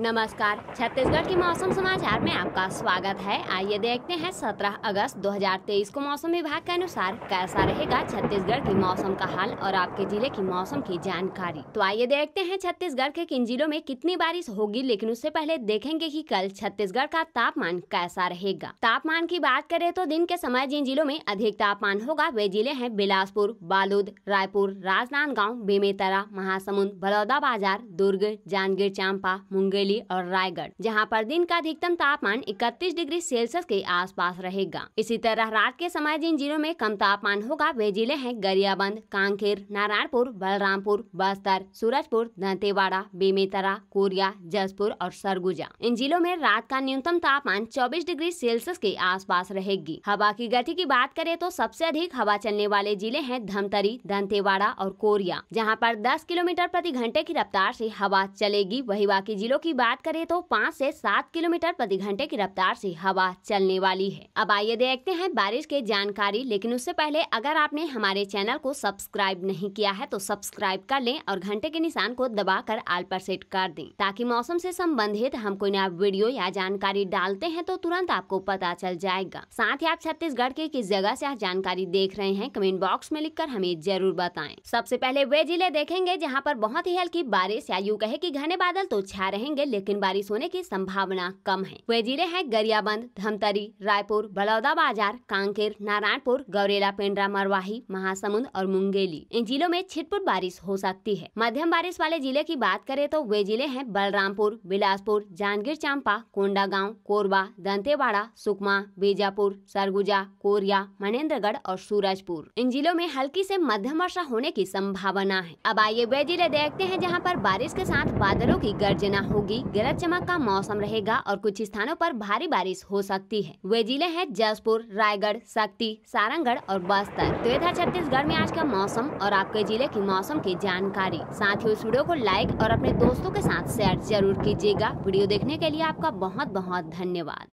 नमस्कार छत्तीसगढ़ के मौसम समाचार में आपका स्वागत है आइए देखते हैं 17 अगस्त 2023 को मौसम विभाग के अनुसार कैसा रहेगा छत्तीसगढ़ के मौसम का हाल और आपके जिले की मौसम की जानकारी तो आइए देखते हैं छत्तीसगढ़ के किन जिलों में कितनी बारिश होगी लेकिन उससे पहले देखेंगे कि कल छत्तीसगढ़ का तापमान कैसा रहेगा तापमान की बात करे तो दिन के समय जिन जिलों में अधिक तापमान होगा वे जिले है बिलासपुर बालूद रायपुर राजनांदगांव बेमेतरा महासमुंद बलौदा बाजार दुर्ग जांजगीर चांपा मुंगेर बरेली और रायगढ़ जहां पर दिन का अधिकतम तापमान 31 डिग्री सेल्सियस के आसपास रहेगा इसी तरह रात के समय जिन जिलों में कम तापमान होगा वे जिले हैं गरियाबंद कांकेर नारायणपुर बलरामपुर बस्तर सूरजपुर दंतेवाड़ा बेमेतरा कोरिया जसपुर और सरगुजा इन जिलों में रात का न्यूनतम तापमान चौबीस डिग्री सेल्सियस के आसपास रहेगी हवा की गति की बात करें तो सबसे अधिक हवा चलने वाले जिले हैं धमतरी दंतेवाड़ा और कोरिया जहाँ पर दस किलोमीटर प्रति घंटे की रफ्तार ऐसी हवा चलेगी वही बाकी जिलों की की बात करें तो पाँच से सात किलोमीटर प्रति घंटे की रफ्तार से हवा चलने वाली है अब आइए देखते हैं बारिश की जानकारी लेकिन उससे पहले अगर आपने हमारे चैनल को सब्सक्राइब नहीं किया है तो सब्सक्राइब कर लें और घंटे के निशान को दबा कर आल पर सेट कर दें ताकि मौसम से संबंधित हम कोई नया वीडियो या जानकारी डालते हैं तो तुरंत आपको पता चल जाएगा साथ ही आप छत्तीसगढ़ के किस जगह ऐसी आप जानकारी देख रहे हैं कमेंट बॉक्स में लिख हमें जरूर बताए सबसे पहले वे जिले देखेंगे जहाँ आरोप बहुत ही हल्की बारिश या यू कहे की घने बादल तो छा रहेंगे रहेंगे लेकिन बारिश होने की संभावना कम है वे जिले हैं गरियाबंद धमतरी रायपुर बड़ौदा बाजार कांकेर नारायणपुर गौरेला पेंड्रा मरवाही महासमुंद और मुंगेली इन जिलों में छिटपुट बारिश हो सकती है मध्यम बारिश वाले जिले की बात करें तो वे जिले हैं बलरामपुर बिलासपुर जांजगीर चांपा कोंडागांव कोरबा दंतेवाड़ा सुकमा बीजापुर सरगुजा कोरिया मनेन्द्रगढ़ और सूरजपुर इन जिलों में हल्की से मध्यम वर्षा होने की संभावना है अब आइए वे जिले देखते हैं जहाँ पर बारिश के साथ बादलों की गर्जना होगी होगी गरज चमक का मौसम रहेगा और कुछ स्थानों पर भारी बारिश हो सकती है वे जिले हैं जसपुर रायगढ़ शक्ति सारंगढ़ और बस्तर तो इधर छत्तीसगढ़ में आज का मौसम और आपके जिले की मौसम की जानकारी साथ ही उस वीडियो को लाइक और अपने दोस्तों के साथ शेयर जरूर कीजिएगा वीडियो देखने के लिए आपका बहुत बहुत धन्यवाद